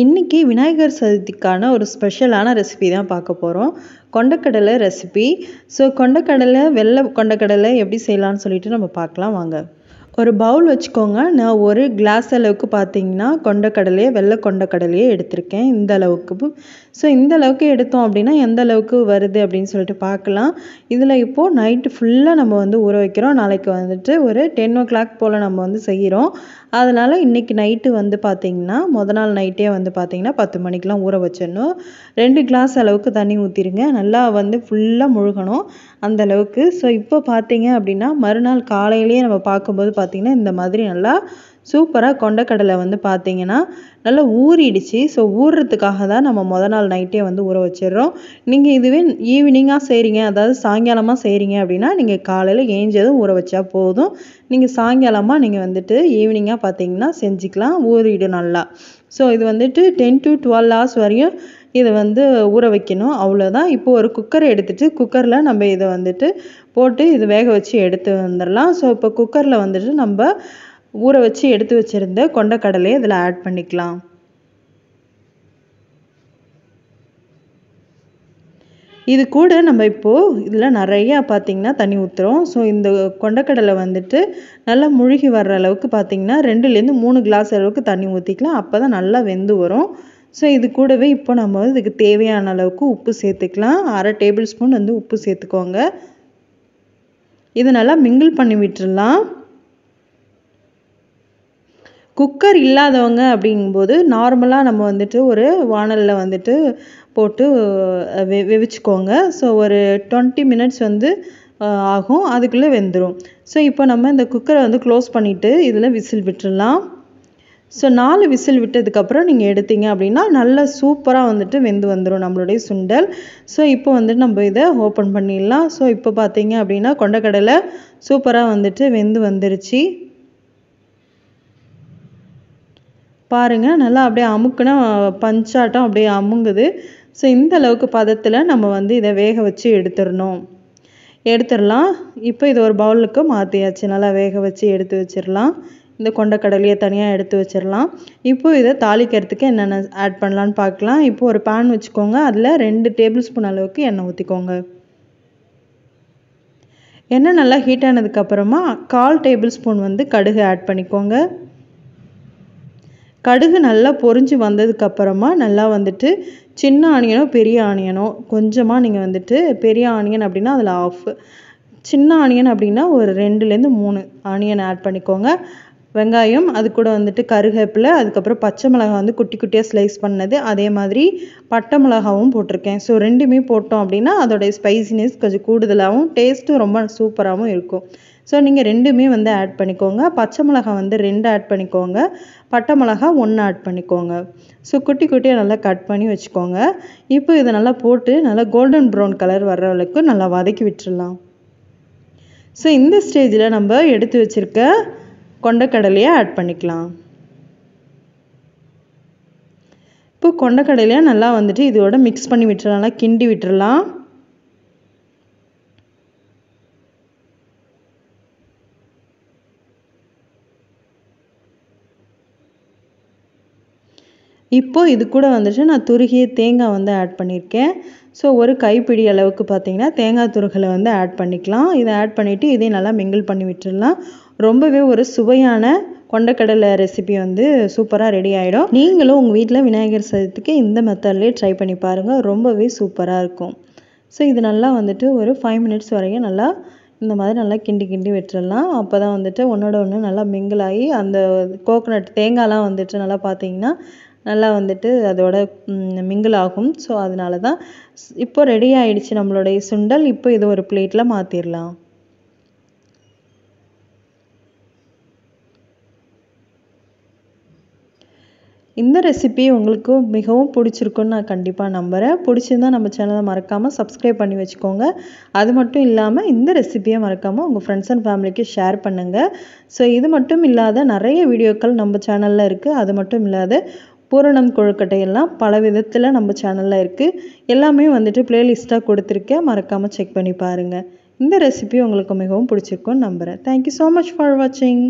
இன்றைக்கி விநாயகர் சதுர்த்திக்கான ஒரு ஸ்பெஷலான ரெசிபி தான் பார்க்க போகிறோம் கொண்டக்கடலை ரெசிபி ஸோ கொண்டக்கடலை வெள்ளை கொண்டக்கடலை எப்படி செய்யலான்னு சொல்லிட்டு நம்ம பார்க்கலாம் வாங்க ஒரு பவுல் வச்சுக்கோங்க நான் ஒரு கிளாஸ் அளவுக்கு பார்த்தீங்கன்னா கொண்டக்கடலையே வெள்ளை கொண்டக்கடலையே எடுத்திருக்கேன் இந்த அளவுக்கு ஸோ இந்த அளவுக்கு எடுத்தோம் அப்படின்னா எந்த அளவுக்கு வருது அப்படின்னு சொல்லிட்டு பார்க்கலாம் இதில் இப்போது நைட்டு ஃபுல்லாக நம்ம வந்து ஊற வைக்கிறோம் நாளைக்கு வந்துட்டு ஒரு டென் ஓ கிளாக் போல் நம்ம வந்து செய்கிறோம் அதனால் இன்றைக்கி நைட்டு வந்து பார்த்திங்கன்னா மொதல் நாள் நைட்டே வந்து பார்த்திங்கன்னா பத்து மணிக்கெலாம் ஊற வச்சிடணும் ரெண்டு கிளாஸ் அளவுக்கு தண்ணி ஊற்றிடுங்க நல்லா வந்து ஃபுல்லாக முழுகணும் அந்தளவுக்கு ஸோ இப்போ பார்த்திங்க அப்படின்னா மறுநாள் காலையிலேயே நம்ம பார்க்கும்போது பார்த்திங்கன்னா இந்த மாதிரி நல்லா சூப்பராக கொண்டக்கடலை வந்து பார்த்தீங்கன்னா நல்லா ஊறிடுச்சு ஸோ ஊறுறதுக்காக தான் நம்ம முத நாள் நைட்டே வந்து ஊற வச்சிடுறோம் நீங்கள் இதுவே ஈவினிங்காக செய்கிறீங்க அதாவது சாயங்காலமாக செய்கிறீங்க அப்படின்னா நீங்கள் காலையில் ஏஞ்சதும் ஊற வச்சா போதும் நீங்கள் சாயங்காலமாக நீங்கள் வந்துட்டு ஈவினிங்காக பார்த்தீங்கன்னா செஞ்சுக்கலாம் ஊறிடும் நல்லா ஸோ இது வந்துட்டு டென் டு டுவெல் ஹவர்ஸ் வரையும் இதை வந்து ஊற வைக்கணும் அவ்வளோதான் இப்போது ஒரு குக்கரை எடுத்துகிட்டு குக்கரில் நம்ம இதை வந்துட்டு போட்டு இது வேக வச்சு எடுத்து வந்துடலாம் ஸோ இப்போ குக்கரில் வந்துட்டு நம்ம ஊற வச்சு எடுத்து வச்சுருந்த கொண்டக்கடலையை இதில் ஆட் பண்ணிக்கலாம் இது கூட நம்ம இப்போது இதில் நிறையா பார்த்திங்கன்னா தண்ணி ஊற்றுறோம் ஸோ இந்த கொண்டக்கடலை வந்துட்டு நல்லா முழுகி வர்ற அளவுக்கு பார்த்திங்கன்னா ரெண்டுலேருந்து மூணு கிளாஸ் அளவுக்கு தண்ணி ஊற்றிக்கலாம் அப்போ தான் நல்லா வெந்து வரும் ஸோ இது கூடவே இப்போ நம்ம இதுக்கு தேவையான அளவுக்கு உப்பு சேர்த்துக்கலாம் அரை டேபிள் ஸ்பூன் வந்து உப்பு சேர்த்துக்கோங்க இது நல்லா மிங்கிள் பண்ணி விட்டுடலாம் குக்கர் இல்லாதவங்க அப்படிங்கும்போது நார்மலாக நம்ம வந்துட்டு ஒரு வானலில் வந்துட்டு போட்டு வெ வெவிச்சுக்கோங்க ஸோ ஒரு டுவெண்ட்டி மினிட்ஸ் வந்து ஆகும் அதுக்குள்ளே வெந்துடும் ஸோ இப்போ நம்ம இந்த குக்கரை வந்து க்ளோஸ் பண்ணிவிட்டு இதில் விசில் விட்டுடலாம் ஸோ நாலு விசில் விட்டதுக்கப்புறம் நீங்கள் எடுத்தீங்க அப்படின்னா நல்லா சூப்பராக வந்துட்டு வெந்து வந்துடும் நம்மளுடைய சுண்டல் ஸோ இப்போ வந்துட்டு நம்ம இதை ஓப்பன் பண்ணிடலாம் ஸோ இப்போ பார்த்தீங்க அப்படின்னா கொண்டக்கடலை சூப்பராக வந்துட்டு வெந்து வந்துருச்சு பாருங்கள் நல்லா அப்படியே அமுக்குனா பஞ்சாட்டம் அப்படியே அமுங்குது ஸோ இந்த அளவுக்கு பதத்தில் நம்ம வந்து இதை வேக வச்சு எடுத்துடணும் எடுத்துடலாம் இப்போ இது ஒரு பவுலுக்கு மாற்றியாச்சு நல்லா வேக வச்சு எடுத்து வச்சிடலாம் இந்த கொண்டக்கடலையை தனியாக எடுத்து வச்சிடலாம் இப்போது இதை தாளிக்கிறதுக்கு என்னென்ன ஆட் பண்ணலான்னு பார்க்கலாம் இப்போ ஒரு பேன் வச்சுக்கோங்க அதில் ரெண்டு டேபிள் ஸ்பூன் அளவுக்கு எண்ணெய் ஊற்றிக்கோங்க எண்ணெய் நல்லா ஹீட் ஆனதுக்கப்புறமா கால் டேபிள் ஸ்பூன் வந்து கடுகு ஆட் பண்ணிக்கோங்க கடுகு நல்லா பொறிஞ்சு வந்ததுக்கப்புறமா நல்லா வந்துட்டு சின்ன ஆனியனோ பெரிய ஆனியனோ கொஞ்சமாக நீங்கள் வந்துட்டு பெரிய ஆனியன் அப்படின்னா அதில் ஆஃப் சின்ன ஆனியன் அப்படின்னா ஒரு ரெண்டுலேருந்து மூணு ஆனியன் ஆட் பண்ணிக்கோங்க வெங்காயம் அது கூட வந்துட்டு கருவேப்பிலை அதுக்கப்புறம் பச்சை மிளகாய் வந்து குட்டி குட்டியாக ஸ்லைஸ் பண்ணது அதே மாதிரி பட்டை மிளகாவும் போட்டிருக்கேன் ஸோ ரெண்டுமே போட்டோம் அப்படின்னா அதோடைய ஸ்பைசினஸ் கொஞ்சம் கூடுதலாகவும் டேஸ்ட்டும் ரொம்ப சூப்பராகவும் இருக்கும் ஸோ நீங்கள் ரெண்டுமே வந்து ஆட் பண்ணிக்கோங்க பச்சை மிளகாய் வந்து ரெண்டு ஆட் பண்ணிக்கோங்க பட்டை மிளகா ஒன்று ஆட் பண்ணிக்கோங்க ஸோ குட்டி குட்டியாக நல்லா கட் பண்ணி வச்சுக்கோங்க இப்போ இதை நல்லா போட்டு நல்லா கோல்டன் ப்ரௌன் கலர் வர்றவளுக்கு அளவுக்கு நல்லா வதக்கி விட்டுடலாம் ஸோ இந்த ஸ்டேஜில் நம்ம எடுத்து வச்சுருக்க கொண்டக்கடலையை ஆட் பண்ணிக்கலாம் இப்போ கொண்டக்கடலையை நல்லா வந்துட்டு இதோட மிக்ஸ் பண்ணி விட்டுறலாம் நல்லா கிண்டி விட்டுறலாம் இப்போ இது கூட வந்துட்டு நான் துருகிய தேங்காய் வந்து ஆட் பண்ணியிருக்கேன் ஸோ ஒரு கைப்பிடி அளவுக்கு பார்த்தீங்கன்னா தேங்காய் துருகலை வந்து ஆட் பண்ணிக்கலாம் இதை ஆட் பண்ணிவிட்டு இதையும் நல்லா மிங்கிள் பண்ணி விட்டுடலாம் ரொம்பவே ஒரு சுவையான கொண்டக்கடலை ரெசிபி வந்து சூப்பராக ரெடி ஆகிடும் நீங்களும் உங்கள் வீட்டில் விநாயகர் சதுர்த்திக்கு இந்த மெத்தட்லேயே ட்ரை பண்ணி பாருங்கள் ரொம்பவே சூப்பராக இருக்கும் ஸோ இது நல்லா வந்துட்டு ஒரு ஃபைவ் மினிட்ஸ் வரைக்கும் நல்லா இந்த மாதிரி நல்லா கிண்டி கிண்டி விட்டுடலாம் அப்போ தான் வந்துட்டு ஒன்றோட ஒன்று நல்லா மிங்கிள் ஆகி அந்த கோகோனட் தேங்காய்லாம் வந்துட்டு நல்லா பார்த்தீங்கன்னா நல்லா வந்துட்டு அதோட மிங்கிள் ஆகும் ஸோ அதனால தான் இப்போ ரெடி ஆயிடுச்சு நம்மளுடைய சுண்டல் இப்போ இது ஒரு பிளேட்டில் மாற்றிடலாம் இந்த ரெசிபி உங்களுக்கு மிகவும் பிடிச்சிருக்குன்னு நான் கண்டிப்பாக நம்புகிறேன் பிடிச்சிருந்தா நம்ம சேனலை மறக்காமல் சப்ஸ்கிரைப் பண்ணி வச்சுக்கோங்க அது மட்டும் இல்லாமல் இந்த ரெசிபியை மறக்காமல் உங்கள் ஃப்ரெண்ட்ஸ் அண்ட் ஃபேமிலிக்கு ஷேர் பண்ணுங்கள் ஸோ இது மட்டும் இல்லாத நிறைய வீடியோக்கள் நம்ம சேனலில் இருக்குது அது மட்டும் இல்லாத பூரணம் கொழுக்கட்டையெல்லாம் பல விதத்தில் நம்ம சேனலில் இருக்குது எல்லாமே வந்துட்டு ப்ளேலிஸ்ட்டாக கொடுத்துருக்கேன் மறக்காமல் செக் பண்ணி பாருங்கள் இந்த ரெசிபி உங்களுக்கு மிகவும் பிடிச்சிருக்கும்னு நம்புகிறேன் தேங்க்யூ ஸோ மச் ஃபார் வாட்சிங்